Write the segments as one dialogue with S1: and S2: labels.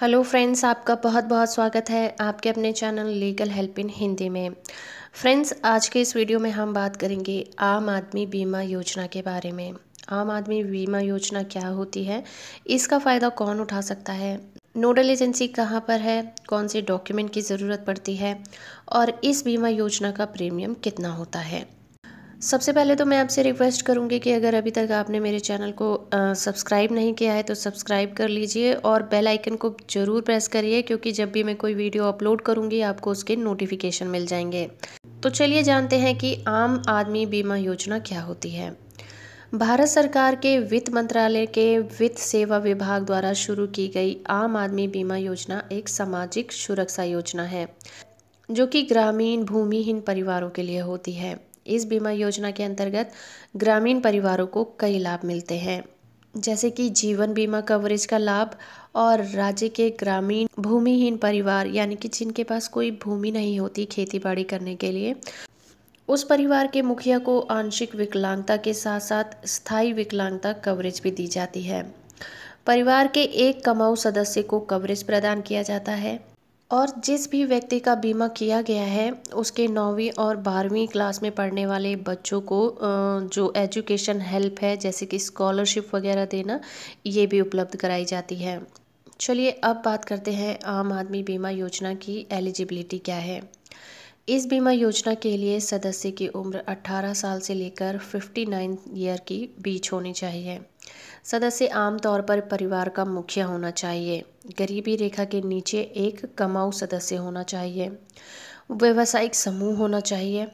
S1: hello friends आपका बहुत बहुत स्वागत है आपके अपने channel legal help in Hindi में फ्रेंड्स आज के इस वीडियो में हम बात करेंगे आम आदमी बीमा योजना के बारे में आम आदमी बीमा योजना क्या होती है इसका फ़ायदा कौन उठा सकता है नोडल एजेंसी कहाँ पर है कौन से डॉक्यूमेंट की ज़रूरत पड़ती है और इस बीमा योजना का प्रीमियम कितना होता है सबसे पहले तो मैं आपसे रिक्वेस्ट करूंगी कि अगर अभी तक आपने मेरे चैनल को सब्सक्राइब नहीं किया है तो सब्सक्राइब कर लीजिए और बेल आइकन को ज़रूर प्रेस करिए क्योंकि जब भी मैं कोई वीडियो अपलोड करूंगी आपको उसके नोटिफिकेशन मिल जाएंगे तो चलिए जानते हैं कि आम आदमी बीमा योजना क्या होती है भारत सरकार के वित्त मंत्रालय के वित्त सेवा विभाग द्वारा शुरू की गई आम आदमी बीमा योजना एक सामाजिक सुरक्षा योजना है जो कि ग्रामीण भूमिहीन परिवारों के लिए होती है इस बीमा योजना के अंतर्गत ग्रामीण परिवारों को कई लाभ मिलते हैं जैसे कि जीवन बीमा कवरेज का लाभ और राज्य के ग्रामीण भूमिहीन परिवार यानी कि जिनके पास कोई भूमि नहीं होती खेती बाड़ी करने के लिए उस परिवार के मुखिया को आंशिक विकलांगता के साथ साथ स्थायी विकलांगता कवरेज भी दी जाती है परिवार के एक कमाऊ सदस्य को कवरेज प्रदान किया जाता है और जिस भी व्यक्ति का बीमा किया गया है उसके नौवीं और बारहवीं क्लास में पढ़ने वाले बच्चों को जो एजुकेशन हेल्प है जैसे कि स्कॉलरशिप वगैरह देना ये भी उपलब्ध कराई जाती है चलिए अब बात करते हैं आम आदमी बीमा योजना की एलिजिबिलिटी क्या है इस बीमा योजना के लिए सदस्य की उम्र 18 साल से लेकर 59 ईयर की बीच होनी चाहिए सदस्य आमतौर पर परिवार का मुखिया होना चाहिए गरीबी रेखा के नीचे एक कमाऊ सदस्य होना चाहिए व्यवसायिक समूह होना चाहिए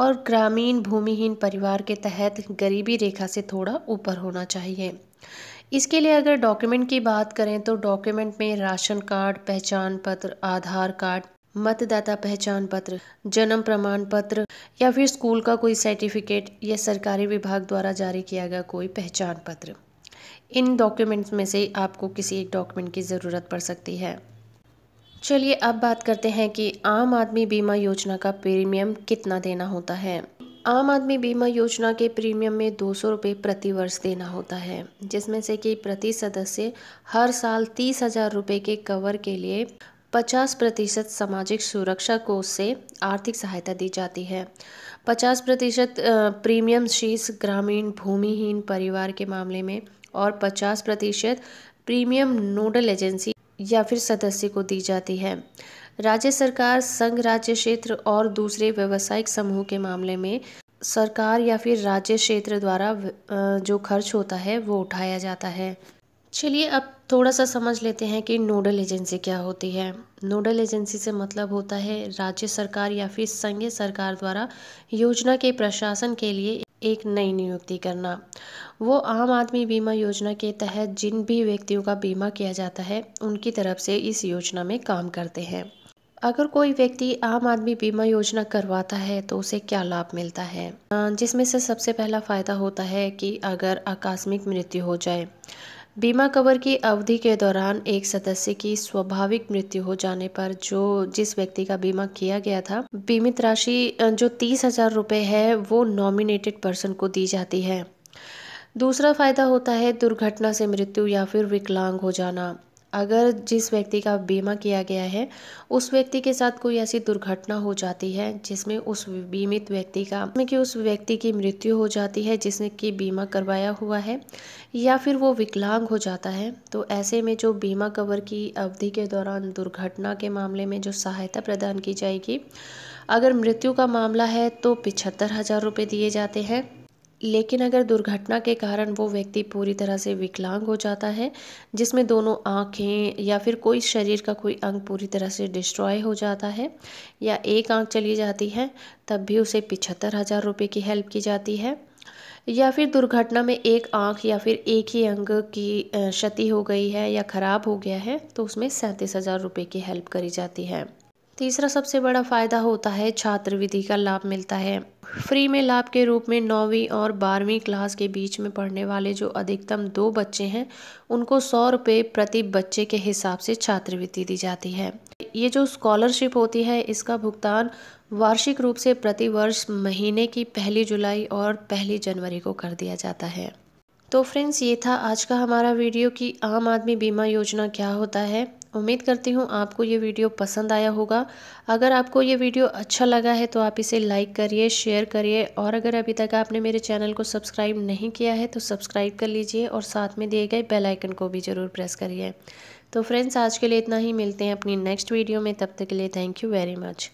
S1: और ग्रामीण भूमिहीन परिवार के तहत गरीबी रेखा से थोड़ा ऊपर होना चाहिए इसके लिए अगर डॉक्यूमेंट की बात करें तो डॉक्यूमेंट में राशन कार्ड पहचान पत्र आधार कार्ड मतदाता पहचान पत्र जन्म प्रमाण पत्र या फिर स्कूल का कोई सर्टिफिकेट या सरकारी विभाग द्वारा जारी किया गया कोई पहचान पत्र इन डॉक्यूमेंट्स में से आपको किसी एक डॉक्यूमेंट की ज़रूरत पड़ सकती है चलिए अब बात करते हैं कि आम आदमी बीमा योजना का प्रीमियम कितना देना होता है आम आदमी बीमा योजना के प्रीमियम में दो सौ रुपये प्रति वर्ष देना होता है जिसमें से कि प्रति सदस्य हर साल तीस हज़ार रुपये के कवर के लिए पचास प्रतिशत सामाजिक सुरक्षा कोष से आर्थिक सहायता दी जाती है पचास प्रतिशत प्रीमियम शीर्ष ग्रामीण भूमिहीन परिवार के मामले में और पचास प्रतिशत प्रीमियम नोडल एजेंसी या फिर सदस्य को दी जाती है राज्य सरकार संघ राज्य क्षेत्र और दूसरे व्यवसायिक समूह के मामले में सरकार या फिर राज्य क्षेत्र द्वारा जो खर्च होता है वो उठाया जाता है चलिए अब थोड़ा सा समझ लेते हैं कि नोडल एजेंसी क्या होती है नोडल एजेंसी से मतलब होता है राज्य सरकार या फिर संघीय सरकार द्वारा योजना के प्रशासन के लिए एक नई नियुक्ति करना वो आम आदमी बीमा योजना के तहत जिन भी व्यक्तियों का बीमा किया जाता है उनकी तरफ से इस योजना में काम करते हैं अगर कोई व्यक्ति आम आदमी बीमा योजना करवाता है तो उसे क्या लाभ मिलता है जिसमें से सबसे पहला फ़ायदा होता है कि अगर आकस्मिक मृत्यु हो जाए बीमा कवर की अवधि के दौरान एक सदस्य की स्वाभाविक मृत्यु हो जाने पर जो जिस व्यक्ति का बीमा किया गया था बीमित राशि जो तीस हजार रुपये है वो नॉमिनेटेड पर्सन को दी जाती है दूसरा फायदा होता है दुर्घटना से मृत्यु या फिर विकलांग हो जाना अगर जिस व्यक्ति का बीमा किया गया है उस व्यक्ति के साथ कोई ऐसी दुर्घटना हो जाती है जिसमें उस बीमित व्यक्ति का में कि उस व्यक्ति की मृत्यु हो जाती है जिसने कि बीमा करवाया हुआ है या फिर वो विकलांग हो जाता है तो ऐसे में जो बीमा कवर की अवधि के दौरान दुर्घटना के मामले में जो सहायता प्रदान की जाएगी अगर मृत्यु का मामला है तो पिछहत्तर हज़ार रुपये दिए जाते हैं लेकिन अगर दुर्घटना के कारण वो व्यक्ति पूरी तरह से विकलांग हो जाता है जिसमें दोनों आँखें या फिर कोई शरीर का कोई अंग पूरी तरह से डिस्ट्रॉय हो जाता है या एक आँख चली जाती है तब भी उसे पिछहत्तर हज़ार रुपये की हेल्प की जाती है या फिर दुर्घटना में एक आँख या फिर एक ही अंग की क्षति हो गई है या ख़राब हो गया है तो उसमें सैंतीस हज़ार रुपये की हेल्प करी जाती है तीसरा सबसे बड़ा फ़ायदा होता है छात्रविधि का लाभ मिलता है फ्री में लाभ के रूप में नौवीं और बारहवीं क्लास के बीच में पढ़ने वाले जो अधिकतम दो बच्चे हैं उनको सौ रुपये प्रति बच्चे के हिसाब से छात्रवृत्ति दी जाती है ये जो स्कॉलरशिप होती है इसका भुगतान वार्षिक रूप से प्रतिवर्ष महीने की पहली जुलाई और पहली जनवरी को कर दिया जाता है तो फ्रेंड्स ये था आज का हमारा वीडियो कि आम आदमी बीमा योजना क्या होता है उम्मीद करती हूँ आपको ये वीडियो पसंद आया होगा अगर आपको ये वीडियो अच्छा लगा है तो आप इसे लाइक करिए शेयर करिए और अगर अभी तक आपने मेरे चैनल को सब्सक्राइब नहीं किया है तो सब्सक्राइब कर लीजिए और साथ में दिए गए बेल आइकन को भी ज़रूर प्रेस करिए तो फ्रेंड्स आज के लिए इतना ही मिलते हैं अपनी नेक्स्ट वीडियो में तब तक के लिए थैंक यू वेरी मच